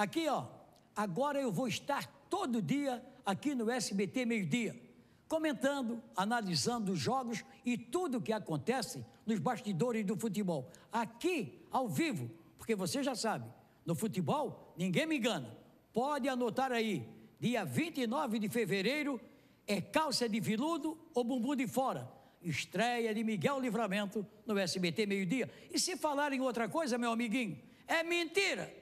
Aqui, ó, agora eu vou estar todo dia aqui no SBT meio-dia, comentando, analisando os jogos e tudo o que acontece nos bastidores do futebol. Aqui, ao vivo, porque você já sabe, no futebol ninguém me engana. Pode anotar aí, dia 29 de fevereiro é calça de viludo ou bumbum de fora. Estreia de Miguel Livramento no SBT meio-dia. E se falar em outra coisa, meu amiguinho, é mentira.